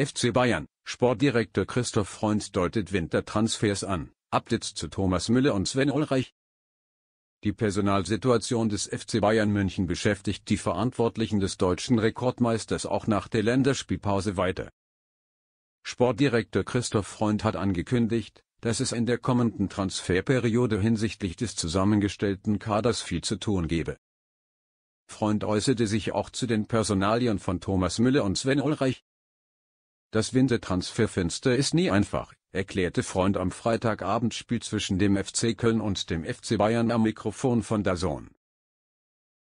FC Bayern, Sportdirektor Christoph Freund deutet Wintertransfers an. Updates zu Thomas Müller und Sven Ulreich. Die Personalsituation des FC Bayern München beschäftigt die Verantwortlichen des deutschen Rekordmeisters auch nach der Länderspielpause weiter. Sportdirektor Christoph Freund hat angekündigt, dass es in der kommenden Transferperiode hinsichtlich des zusammengestellten Kaders viel zu tun gebe. Freund äußerte sich auch zu den Personalien von Thomas Müller und Sven Ulreich. Das Wintertransferfenster ist nie einfach, erklärte Freund am Freitagabendspiel zwischen dem FC Köln und dem FC Bayern am Mikrofon von Dazon.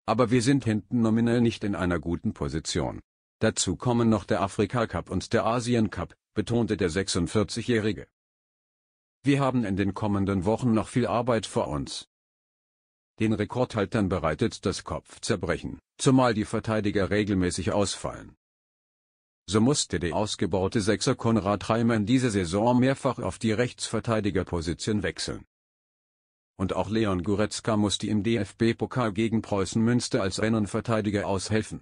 Aber wir sind hinten nominell nicht in einer guten Position. Dazu kommen noch der Afrika Cup und der Asien Cup, betonte der 46-Jährige. Wir haben in den kommenden Wochen noch viel Arbeit vor uns. Den Rekordhaltern bereitet das Kopfzerbrechen, zumal die Verteidiger regelmäßig ausfallen so musste der ausgebaute Sechser Konrad Reimann diese Saison mehrfach auf die Rechtsverteidigerposition wechseln. Und auch Leon Goretzka musste im DFB-Pokal gegen Preußen Münster als Innenverteidiger aushelfen.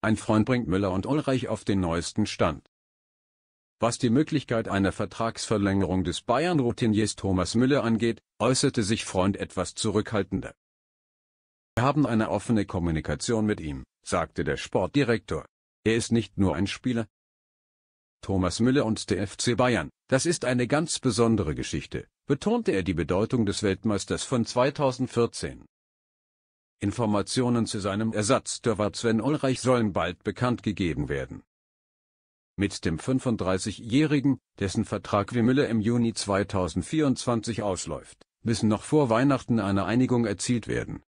Ein Freund bringt Müller und Ulreich auf den neuesten Stand. Was die Möglichkeit einer Vertragsverlängerung des Bayern-Routiniers Thomas Müller angeht, äußerte sich Freund etwas zurückhaltender. Wir haben eine offene Kommunikation mit ihm, sagte der Sportdirektor. Er ist nicht nur ein Spieler. Thomas Müller und der FC Bayern, das ist eine ganz besondere Geschichte, betonte er die Bedeutung des Weltmeisters von 2014. Informationen zu seinem Ersatz Ersatztorwart Sven Ulreich sollen bald bekannt gegeben werden. Mit dem 35-Jährigen, dessen Vertrag wie Müller im Juni 2024 ausläuft, müssen noch vor Weihnachten eine Einigung erzielt werden